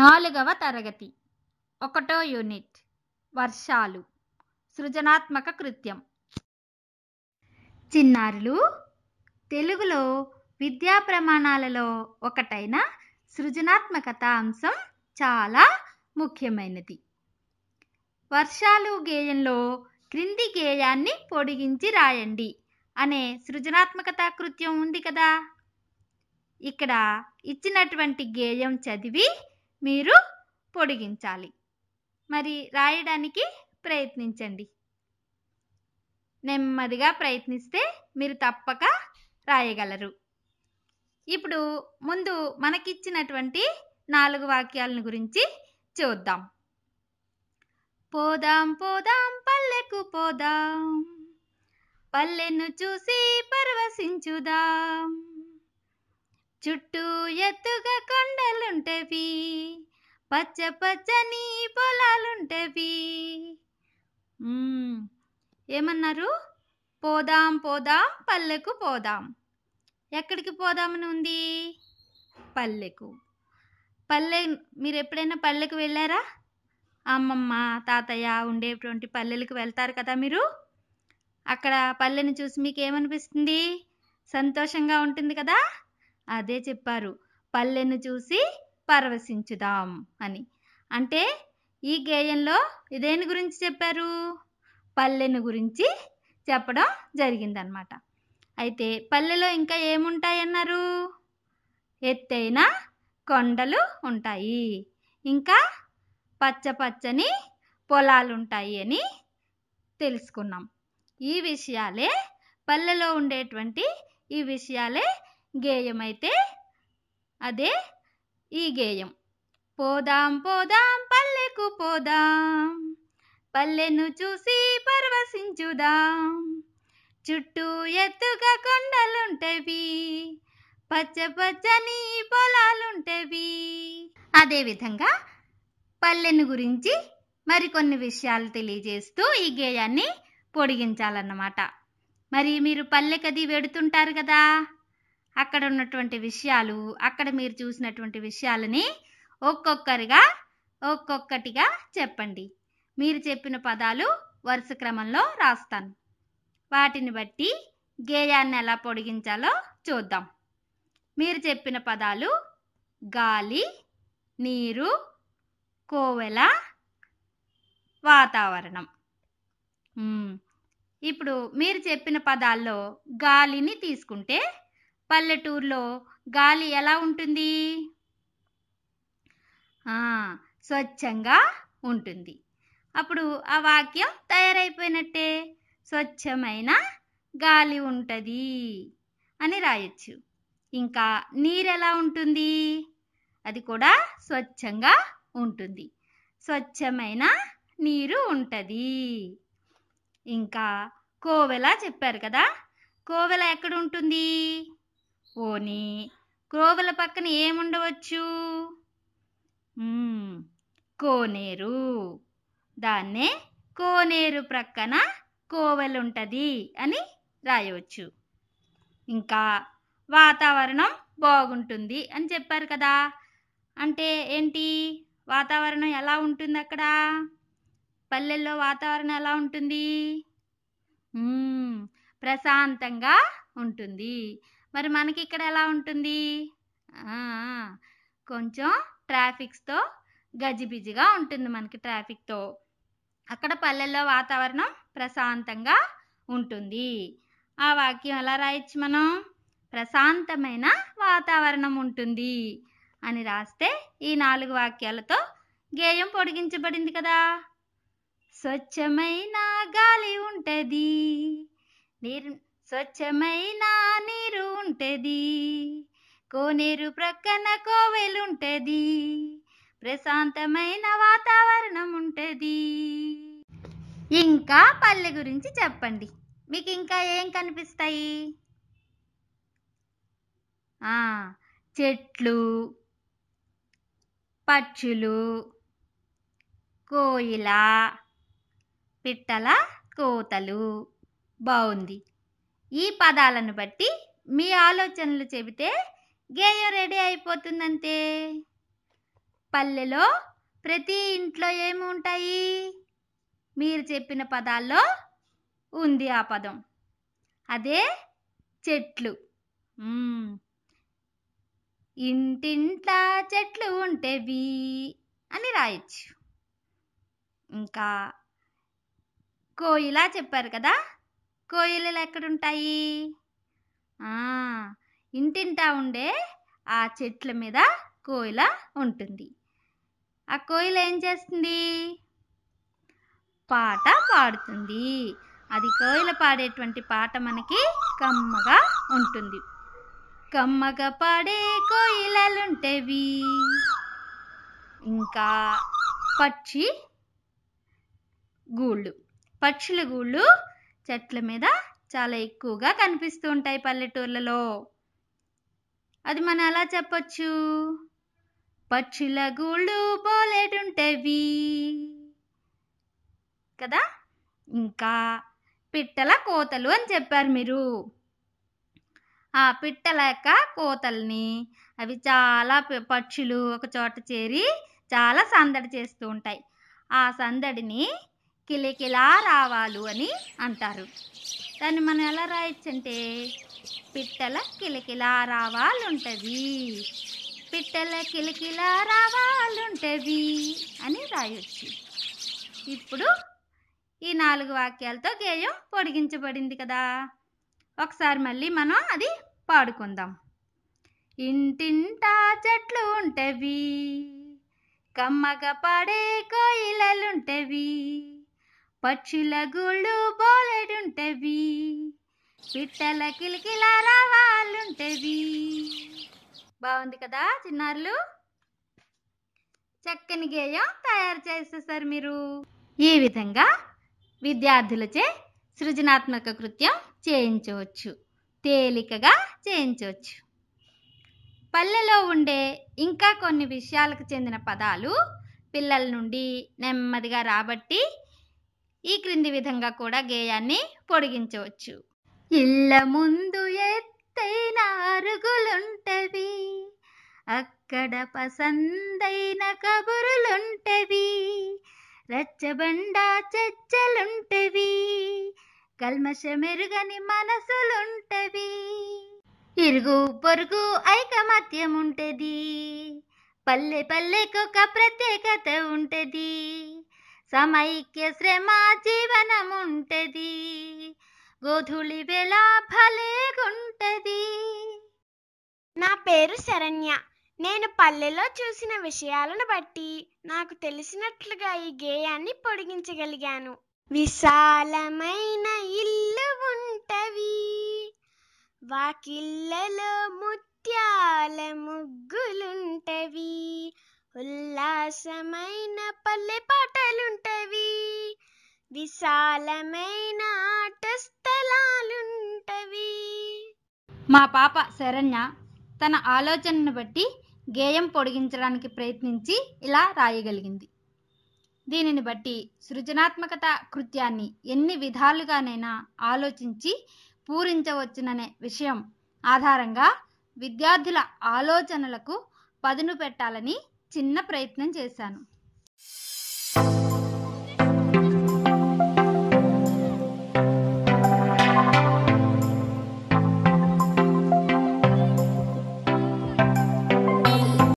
నాలుగవ తరగతి ఒకటో యూనిట్ వర్షాలు సృజనాత్మక కృత్యం చిన్నారులు తెలుగులో విద్యా ప్రమాణాలలో ఒకటైన సృజనాత్మకత అంశం చాలా ముఖ్యమైనది వర్షాలు గేయంలో క్రింది గేయాన్ని పొడిగించి రాయండి అనే సృజనాత్మకత కృత్యం ఉంది కదా ఇక్కడ ఇచ్చినటువంటి గేయం చదివి మీరు పొడిగించాలి మరి రాయడానికి ప్రయత్నించండి నెమ్మదిగా ప్రయత్నిస్తే మీరు తప్పక రాయగలరు ఇప్పుడు ముందు మనకిచ్చినటువంటి నాలుగు వాక్యాలను గురించి చూద్దాం పోదాం పోదాం పల్లెకు పోదాం పల్లెను చూసి పరవశించుదాం చుట్టూ ఎత్తుగా కొండలుంటవి పచ్చ పచ్చని పొలాలుంటవి ఏమన్నారు పోదాం పోదాం పల్లెకు పోదాం ఎక్కడికి పోదామని ఉంది పల్లెకు పల్లె మీరు ఎప్పుడైనా పల్లెకు వెళ్ళారా అమ్మమ్మ తాతయ్య ఉండేటువంటి పల్లెలకు వెళ్తారు కదా మీరు అక్కడ పల్లెని చూసి మీకు ఏమనిపిస్తుంది సంతోషంగా ఉంటుంది కదా అదే చెప్పారు పల్లెను చూసి పరవశించుదాం అని అంటే ఈ గేయంలో ఇదేని గురించి చెప్పారు పల్లెను గురించి చెప్పడం జరిగిందనమాట అయితే పల్లెలో ఇంకా ఏముంటాయి అన్నారు ఎత్తైన కొండలు ఉంటాయి ఇంకా పచ్చ పచ్చని పొలాలు ఉంటాయి అని తెలుసుకున్నాం ఈ విషయాలే పల్లెలో ఉండేటువంటి ఈ విషయాలే గేయమైతే అదే ఈ గేయం పోదాం పోదాం పల్లెకు పోదాం పల్లెను చూసి పరవశించుదాం చుట్టూ ఎత్తుగా కొండలుంటవి పచ్చ పచ్చని పొలాలుంటవి అదేవిధంగా పల్లెను గురించి మరికొన్ని విషయాలు తెలియజేస్తూ ఈ గేయాన్ని పొడిగించాలన్నమాట మరి మీరు పల్లెకది వెడుతుంటారు కదా అక్కడ ఉన్నటువంటి విషయాలు అక్కడ మీరు చూసినటువంటి విషయాలని ఒక్కొక్కరిగా ఒక్కొక్కటిగా చెప్పండి మీరు చెప్పిన పదాలు వరుస క్రమంలో రాస్తాను వాటిని బట్టి గేయాన్ని ఎలా పొడిగించాలో చూద్దాం మీరు చెప్పిన పదాలు గాలి నీరు కోవెల వాతావరణం ఇప్పుడు మీరు చెప్పిన పదాల్లో గాలిని తీసుకుంటే పల్లెటూరులో గాలి ఎలా ఉంటుంది స్వచ్ఛంగా ఉంటుంది అప్పుడు ఆ వాక్యం తయారైపోయినట్టే స్వచ్ఛమైన గాలి ఉంటుంది అని రాయొచ్చు ఇంకా నీరు ఎలా ఉంటుంది అది కూడా స్వచ్ఛంగా ఉంటుంది స్వచ్ఛమైన నీరు ఉంటుంది ఇంకా కోవెల చెప్పారు కదా కోవెల ఎక్కడ ఉంటుంది ఓని కోవెల పక్కన ఏముండవచ్చు కోనేరు దాన్నే కోనేరు ప్రక్కన ఉంటుంది అని రాయవచ్చు ఇంకా వాతావరణం బాగుంటుంది అని చెప్పారు కదా అంటే ఏంటి వాతావరణం ఎలా ఉంటుంది అక్కడ పల్లెల్లో వాతావరణం ఎలా ఉంటుంది ప్రశాంతంగా ఉంటుంది మరి మనకి ఇక్కడ ఎలా ఉంటుంది కొంచెం ట్రాఫిక్స్తో గజిబిజిగా ఉంటుంది మనకి ట్రాఫిక్తో అక్కడ పల్లెల్లో వాతావరణం ప్రశాంతంగా ఉంటుంది ఆ వాక్యం ఎలా రాయొచ్చు మనం ప్రశాంతమైన వాతావరణం ఉంటుంది అని రాస్తే ఈ నాలుగు వాక్యాలతో గేయం పొడిగించబడింది కదా స్వచ్ఛమైన గాలి ఉంటుంది నీరు స్వచ్ఛమైన నీరు ఉంటుంది కోనేరు ప్రక్కన కోవెలుంటుంది ప్రశాంతమైన వాతావరణం ఉంటుంది ఇంకా పల్లె గురించి చెప్పండి మీకు ఇంకా ఏం కనిపిస్తాయి చెట్లు పక్షులు కోయిలా పిట్టల కోతలు బాగుంది ఈ పదాలను బట్టి మీ ఆలోచనలు చెబితే గేయం రెడీ అయిపోతుందంతే పల్లెలో ప్రతి ఇంట్లో ఏమి ఉంటాయి మీరు చెప్పిన పదాల్లో ఉంది ఆ పదం అదే చెట్లు ఇంటింట్లా చెట్లు ఉంటేవి అని రాయొచ్చు ఇంకా కోయిల చెప్పారు కదా కోయిలలు ఎక్కడుంటాయి ఇంటింటా ఉండే ఆ చెట్ల మీద కోయిల ఉంటుంది ఆ కోయిల ఏం చేస్తుంది పాట పాడుతుంది అది కోయిల పాడేటువంటి పాట మనకి కమ్మగా ఉంటుంది కమ్మగా పాడే కోయిలలుంటేవి ఇంకా పక్షి గూళ్ళు పక్షుల గూళ్ళు చెట్ల మీద చాలా ఎక్కువగా కనిపిస్తూ ఉంటాయి పల్లెటూర్లలో అది మనం ఎలా చెప్పచ్చు పక్షుల గూళ్ళు బోలేటుంటేవి కదా ఇంకా పిట్టల కోతలు అని చెప్పారు మీరు ఆ పిట్టల యొక్క కోతల్ని అవి చాలా పక్షులు ఒక చోట చేరి చాలా సందడి చేస్తూ ఉంటాయి ఆ సందడిని కిలకిలా రావాలు అని అంటారు దాన్ని మనం ఎలా రాయొచ్చంటే పిట్టల కిలకిలా రావాలుంటుంది పిట్టల కిలకిలా రావాలుంటవి అని రాయొచ్చు ఇప్పుడు ఈ నాలుగు వాక్యాలతో గేయం పొడిగించబడింది కదా ఒకసారి మళ్ళీ మనం అది పాడుకుందాం ఇంటింటా చెట్లు ఉంటవి కమ్మగా పాడే కోయిలలుంటవి పక్షుల గుళ్ళు బోలెడుంటవి పిట్టల కిలకిల రావాలుంటవి బాగుంది కదా చిన్నారులు చక్కని గేయం తయారు చేసేసారు మీరు ఈ విధంగా విద్యార్థులచే సృజనాత్మక కృత్యం చేయించవచ్చు తేలికగా చేయించవచ్చు పల్లెలో ఉండే ఇంకా కొన్ని విషయాలకు చెందిన పదాలు పిల్లల నుండి నెమ్మదిగా రాబట్టి ఈ క్రింది విధంగా కూడా గేయాన్ని పొడిగించవచ్చు ఇళ్ళ ముందు ఎత్తైన అరుగులుంటవి అక్కడ పసందైన కబురులుంటవి రచ్చబండ చెచ్చలుంటవి కల్మషమెరుగని మనసులుంటవి ఇరుగు పొరుగు ఐకమత్యం ఉంటది పల్లె పల్లెకొక ప్రత్యేకత ఉంటది సమైక్య శ్రమ జీవనముంటది గోధుళి వేళ భలేగుంటది నా పేరు శరణ్య నేను పల్లెలో చూసిన విషయాలను బట్టి నాకు తెలిసినట్లుగా ఈ గేయాన్ని పొడిగించగలిగాను విశాలమైన ఇల్లు ఉంటవి వాకిళ్ళలో ముత్యాల ముగ్గులుంటవి ఉల్లాసమైన పల్లె పాట కోటలుంటవి విశాలమైన స్థలాలుంటవి మా పాప శరణ్య తన ఆలోచనను బట్టి గేయం పొడిగించడానికి ప్రయత్నించి ఇలా రాయగలిగింది దీనిని బట్టి సృజనాత్మకత కృత్యాన్ని ఎన్ని విధాలుగానైనా ఆలోచించి పూరించవచ్చుననే విషయం ఆధారంగా విద్యార్థుల ఆలోచనలకు పదును పెట్టాలని చిన్న ప్రయత్నం చేశాను